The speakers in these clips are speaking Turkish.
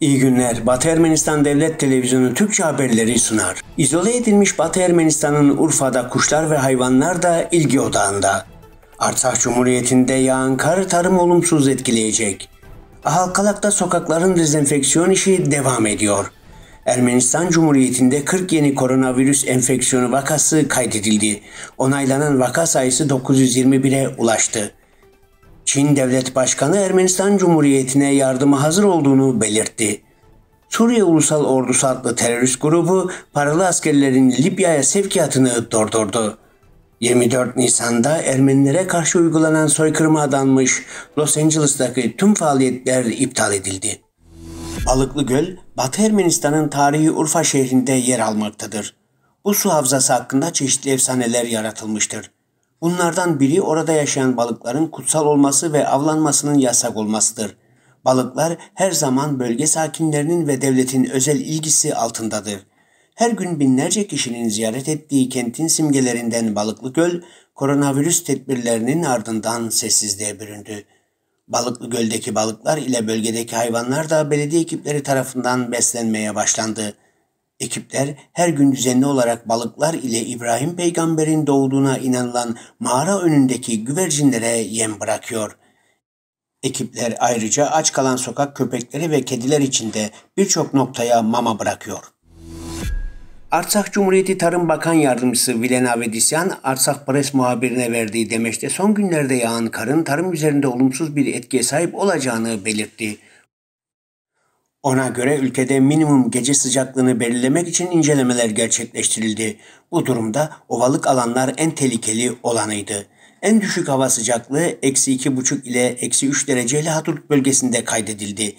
İyi günler. Batı Ermenistan Devlet Televizyonu Türkçe haberleri sunar. İzole edilmiş Batı Ermenistan'ın Urfa'da kuşlar ve hayvanlar da ilgi odağında. Artsakh Cumhuriyeti'nde yağan kar tarım olumsuz etkileyecek. Halkalat'ta sokakların dezenfeksiyon işi devam ediyor. Ermenistan Cumhuriyeti'nde 40 yeni koronavirüs enfeksiyonu vakası kaydedildi. Onaylanan vaka sayısı 921'e ulaştı. Çin Devlet Başkanı Ermenistan Cumhuriyeti'ne yardıma hazır olduğunu belirtti. Suriye Ulusal Ordusu adlı terörist grubu paralı askerlerin Libya'ya sevkiyatını durdurdu. 24 Nisan'da Ermenilere karşı uygulanan soykırıma adanmış Los Angeles'taki tüm faaliyetler iptal edildi. Balıklı Göl, Batı Ermenistan'ın tarihi Urfa şehrinde yer almaktadır. Bu su havzası hakkında çeşitli efsaneler yaratılmıştır. Bunlardan biri orada yaşayan balıkların kutsal olması ve avlanmasının yasak olmasıdır. Balıklar her zaman bölge sakinlerinin ve devletin özel ilgisi altındadır. Her gün binlerce kişinin ziyaret ettiği kentin simgelerinden Balıklı Göl, koronavirüs tedbirlerinin ardından sessizliğe büründü. Balıklı Göl'deki balıklar ile bölgedeki hayvanlar da belediye ekipleri tarafından beslenmeye başlandı. Ekipler her gün düzenli olarak balıklar ile İbrahim peygamberin doğduğuna inanılan mağara önündeki güvercinlere yem bırakıyor. Ekipler ayrıca aç kalan sokak köpekleri ve kediler için de birçok noktaya mama bırakıyor. Arsak Cumhuriyeti Tarım Bakan Yardımcısı Vilena Vedisyan, Arsak Pres muhabirine verdiği demeçte son günlerde yağan karın tarım üzerinde olumsuz bir etkiye sahip olacağını belirtti. Ona göre ülkede minimum gece sıcaklığını belirlemek için incelemeler gerçekleştirildi. Bu durumda ovalık alanlar en tehlikeli olanıydı. En düşük hava sıcaklığı eksi 2,5 ile eksi 3 dereceyle Haturk bölgesinde kaydedildi.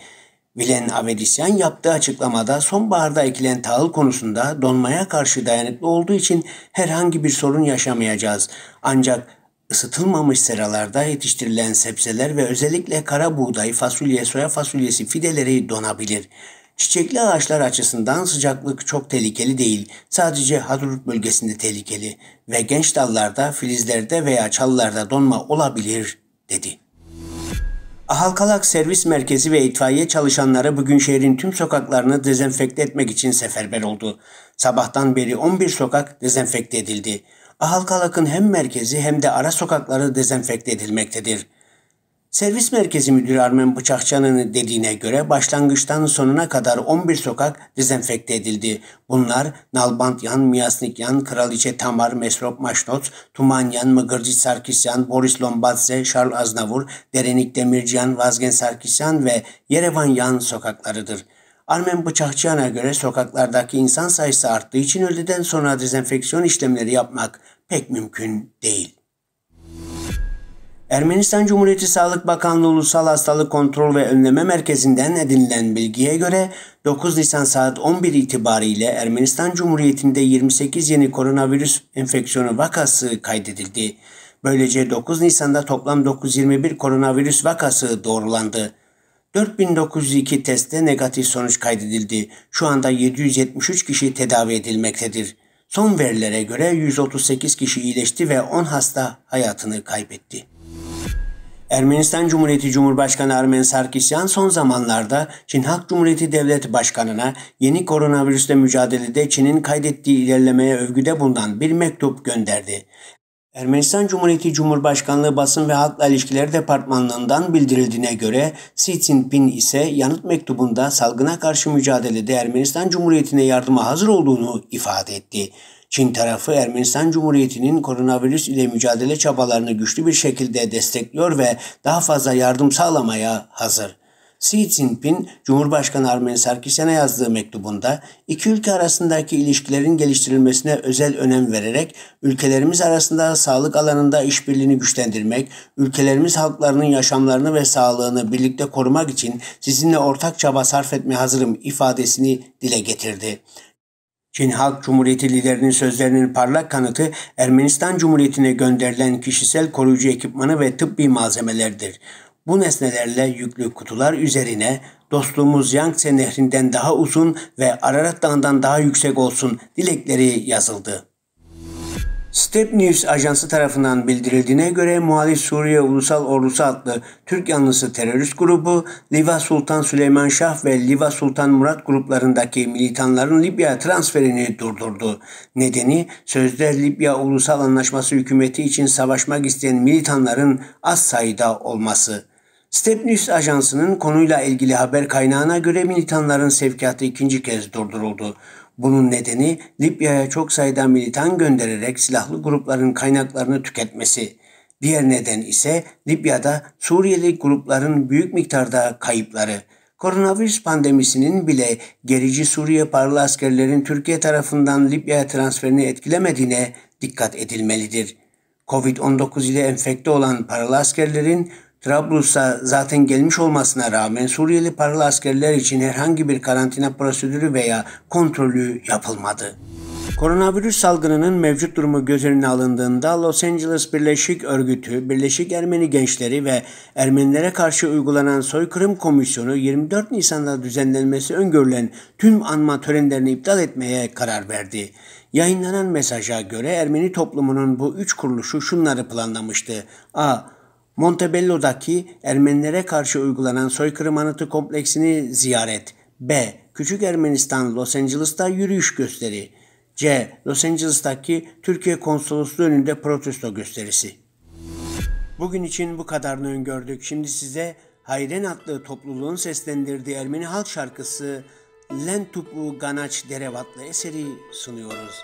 Vilen Avedisyan yaptığı açıklamada sonbaharda ekilen tahıl konusunda donmaya karşı dayanıklı olduğu için herhangi bir sorun yaşamayacağız. Ancak ısıtılmamış seralarda yetiştirilen sebzeler ve özellikle kara buğday, fasulye, soya fasulyesi fideleri donabilir. Çiçekli ağaçlar açısından sıcaklık çok tehlikeli değil, sadece Hadrut bölgesinde tehlikeli ve genç dallarda, filizlerde veya çalılarda donma olabilir, dedi. Ahalkalak Servis Merkezi ve itfaiye çalışanları bugün şehrin tüm sokaklarını dezenfekte etmek için seferber oldu. Sabahtan beri 11 sokak dezenfekte edildi. Ahalkalak'ın hem merkezi hem de ara sokakları dezenfekte edilmektedir. Servis merkezi müdürü Armen Bıçakçı'nın dediğine göre başlangıçtan sonuna kadar 11 sokak dezenfekte edildi. Bunlar Nalbantyan, Miyasnikyan, Kraliçe Tamar, Mesrop Maşnot, Tumanyan, Mıgırcı Sarkisyan, Boris Lombadze, Charles Aznavur, Derenik Demirciyan, Vazgen Sarkisyan ve Yerevanyan sokaklarıdır.'' Armen Bıçakçıyan'a göre sokaklardaki insan sayısı arttığı için öldüden sonra dezenfeksiyon işlemleri yapmak pek mümkün değil. Ermenistan Cumhuriyeti Sağlık Bakanlığı Ulusal Hastalık Kontrol ve Önleme Merkezi'nden edinilen bilgiye göre 9 Nisan saat 11 itibariyle Ermenistan Cumhuriyeti'nde 28 yeni koronavirüs enfeksiyonu vakası kaydedildi. Böylece 9 Nisan'da toplam 921 koronavirüs vakası doğrulandı. 4902 testte negatif sonuç kaydedildi. Şu anda 773 kişi tedavi edilmektedir. Son verilere göre 138 kişi iyileşti ve 10 hasta hayatını kaybetti. Ermenistan Cumhuriyeti Cumhurbaşkanı Armen Sarkisyan son zamanlarda Çin Halk Cumhuriyeti Devlet Başkanı'na yeni koronavirüsle mücadelede Çin'in kaydettiği ilerlemeye övgüde bulunan bir mektup gönderdi. Ermenistan Cumhuriyeti Cumhurbaşkanlığı Basın ve Halkla İlişkiler Departmanlığından bildirildiğine göre Xi Jinping ise yanıt mektubunda salgına karşı mücadelede Ermenistan Cumhuriyeti'ne yardıma hazır olduğunu ifade etti. Çin tarafı Ermenistan Cumhuriyeti'nin koronavirüs ile mücadele çabalarını güçlü bir şekilde destekliyor ve daha fazla yardım sağlamaya hazır. Xi Jinping, Cumhurbaşkanı Armen Sarkisyan'a yazdığı mektubunda iki ülke arasındaki ilişkilerin geliştirilmesine özel önem vererek ülkelerimiz arasında sağlık alanında işbirliğini güçlendirmek, ülkelerimiz halklarının yaşamlarını ve sağlığını birlikte korumak için sizinle ortak çaba sarf etmeye hazırım ifadesini dile getirdi. Çin Halk Cumhuriyeti liderinin sözlerinin parlak kanıtı Ermenistan Cumhuriyeti'ne gönderilen kişisel koruyucu ekipmanı ve tıbbi malzemelerdir. Bu nesnelerle yüklü kutular üzerine dostluğumuz Yangtze Nehri'nden daha uzun ve Ararat Dağı'ndan daha yüksek olsun dilekleri yazıldı. Step News ajansı tarafından bildirildiğine göre muhalif Suriye Ulusal Ordusu adlı Türk yanlısı terörist grubu Liva Sultan Süleyman Şah ve Liva Sultan Murat gruplarındaki militanların Libya transferini durdurdu. Nedeni sözde Libya Ulusal Anlaşması hükümeti için savaşmak isteyen militanların az sayıda olması. Stepnews Ajansı'nın konuyla ilgili haber kaynağına göre militanların sevkiyatı ikinci kez durduruldu. Bunun nedeni Libya'ya çok sayıda militan göndererek silahlı grupların kaynaklarını tüketmesi. Diğer neden ise Libya'da Suriyeli grupların büyük miktarda kayıpları. Koronavirüs pandemisinin bile gerici Suriye paralı askerlerin Türkiye tarafından Libya'ya transferini etkilemediğine dikkat edilmelidir. Covid-19 ile enfekte olan paralı askerlerin Trablus'a zaten gelmiş olmasına rağmen Suriyeli paralı askerler için herhangi bir karantina prosedürü veya kontrolü yapılmadı. Koronavirüs salgınının mevcut durumu göz önüne alındığında Los Angeles Birleşik Örgütü, Birleşik Ermeni Gençleri ve Ermenilere karşı uygulanan soykırım komisyonu 24 Nisan'da düzenlenmesi öngörülen tüm anma törenlerini iptal etmeye karar verdi. Yayınlanan mesaja göre Ermeni toplumunun bu üç kuruluşu şunları planlamıştı. A. Montebello'daki Ermenilere karşı uygulanan soykırım anıtı kompleksini ziyaret. B. Küçük Ermenistan Los Angeles'ta yürüyüş gösteri. C. Los Angeles'taki Türkiye Konsolosluğu önünde protesto gösterisi. Bugün için bu kadarını öngördük. Şimdi size Hayren adlı topluluğun seslendirdiği Ermeni halk şarkısı Lentupu Ganaç Derevatlı eseri sunuyoruz.